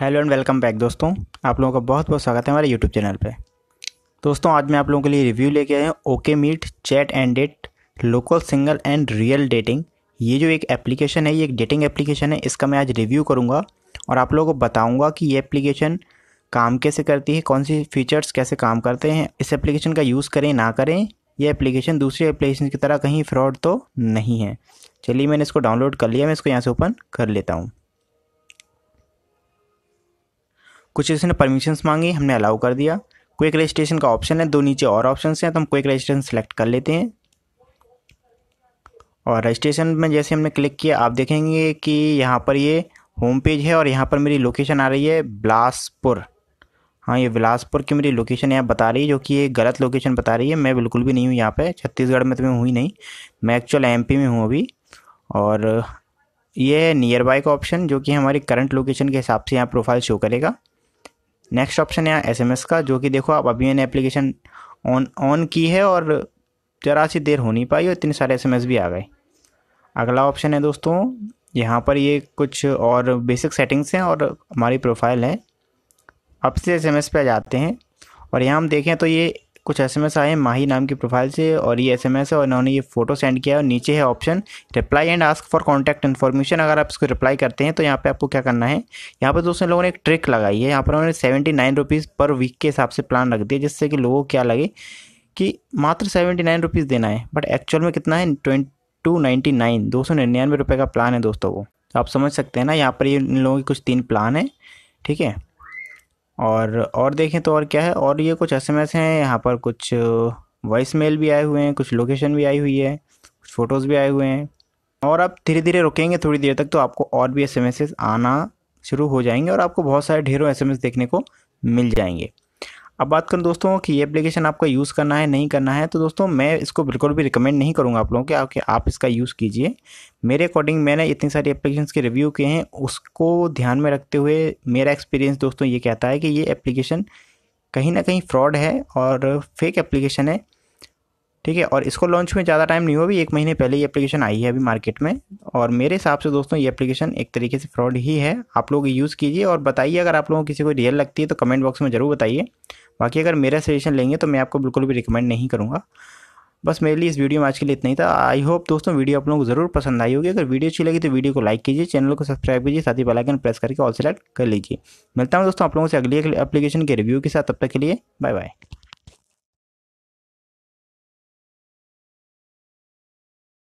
hello and welcome back दोस्तों आप लोगों का बहुत बहुत स्वागत है हमारे यूट्यूब चैनल पे दोस्तों आज मैं आप लोगों के लिए रिव्यू लेके आया हूँ okay meet chat and date local single and real dating ये जो एक एप्लीकेशन है ये एक डेटिंग एप्लीकेशन है इसका मैं आज रिव्यू करूँगा और आप लोगों को बताऊँगा कि ये एप्लीकेशन काम कैसे करती है कौन सी फीचर्स कैसे काम करते हैं इस एप्लीकेशन का यूज़ करें ना करें यह एप्लीकेशन दूसरी एप्लीकेशन की तरह कहीं फ्रॉड तो नहीं है चलिए मैंने इसको डाउनलोड कर लिया मैं इसको यहाँ से ओपन कर लेता हूँ कुछ इसने परमिशन मांगी हमने अलाउ कर दिया क्विक रजिस्ट्रेशन का ऑप्शन है दो नीचे और ऑप्शन हैं तो हम क्विक रजिस्ट्रेशन सेलेक्ट कर लेते हैं और रजिस्ट्रेशन में जैसे हमने क्लिक किया आप देखेंगे कि यहाँ पर ये होम पेज है और यहाँ पर मेरी लोकेशन आ रही है बिलासपुर हाँ ये बिलासपुर की मेरी लोकेशन यहाँ बता रही है जो कि ये गलत लोकेशन बता रही है मैं बिल्कुल भी नहीं हूँ यहाँ पे छत्तीसगढ़ में तो मैं हुई नहीं मैं एक्चुअल एमपी में हूँ अभी और ये है नियर बाय का ऑप्शन जो कि हमारी करंट लोकेशन के हिसाब से यहाँ प्रोफाइल शो करेगा नेक्स्ट ऑप्शन है एस का जो कि देखो आप अभी मैंने एप्लीकेशन ऑन ऑन की है और जरा सी देर हो नहीं पाई और इतने सारे एस भी आ गए अगला ऑप्शन है दोस्तों यहाँ पर ये कुछ और बेसिक सेटिंग्स हैं और हमारी प्रोफाइल है अब से एस पे जाते हैं और यहाँ हम देखें तो ये कुछ एस एम एस आए माही नाम की प्रोफाइल से और ये एस एम एस है और इन्होंने ये फोटो सेंड किया है और नीचे है option reply and ask for contact information अगर आप इसको रिप्लाई करते हैं तो यहाँ पे आपको क्या करना है यहाँ पर दोस्तों लोगों ने एक ट्रिक लगाई है यहाँ पर उन्होंने seventy nine rupees per week के हिसाब से प्लान रख दिया जिससे कि लोगों को क्या लगे कि मात्र सेवेंटी नाइन रुपीज़ देना है बट एक्चुअल में कितना है ट्वेंटी टू नाइन्टी नाइन दो सौ निन्यानवे रुपये का प्लान है दोस्तों वो तो आप समझ सकते हैं ना यहाँ पर ये इन लोगों के कुछ तीन प्लान है ठीक है और और देखें तो और क्या है और ये कुछ एस एम एस हैं यहाँ पर कुछ वॉइस मेल भी आए हुए हैं कुछ लोकेशन भी आई हुई है कुछ फ़ोटोज़ भी आए हुए हैं और आप धीरे धीरे रुकेंगे थोड़ी देर तक तो आपको और भी एस आना शुरू हो जाएंगे और आपको बहुत सारे ढेरों एस देखने को मिल जाएंगे अब बात करें दोस्तों कि ये एप्लीकेशन आपका यूज़ करना है नहीं करना है तो दोस्तों मैं इसको बिल्कुल भी रिकमेंड नहीं करूँगा आप लोगों के आप इसका यूज़ कीजिए मेरे अकॉर्डिंग मैंने इतनी सारी एप्लीकेशन के रिव्यू किए हैं उसको ध्यान में रखते हुए मेरा एक्सपीरियंस दोस्तों ये कहता है कि ये एप्लीकेशन कहीं ना कहीं फ्रॉड है और फेक एप्लीकेशन है ठीक है और इसको लॉन्च में ज़्यादा टाइम नहीं हुआ अभी एक महीने पहले ये एप्लीकेशन आई है अभी मार्केट में और मेरे हिसाब से दोस्तों ये एप्लीकेशन एक तरीके से फ्रॉड ही है आप लोग यूज़ कीजिए और बताइए अगर आप लोगों को किसी को रियल लगती है तो कमेंट बॉक्स में ज़रूर बताइए बाकी अगर मेरा सजेशन लेंगे तो मैं आपको बिल्कुल भी रिकमेंड नहीं करूँगा बस मेरे लिए इस वीडियो में आज के लिए इतना ही था आई होप दोस्तों वीडियो आप लोगों को ज़रूर पसंद आई होगी अगर वीडियो अच्छी लगी तो वीडियो को लाइक कीजिए चैनल को सब्सक्राइब कीजिए साथ ही बेलाइकन प्रेस करके ऑल सेलेक्ट कर लीजिए मिलता हूँ दोस्तों आप लोगों से अगली एप्लीकेशन के रिव्यू के साथ तब तक के लिए बाय बाय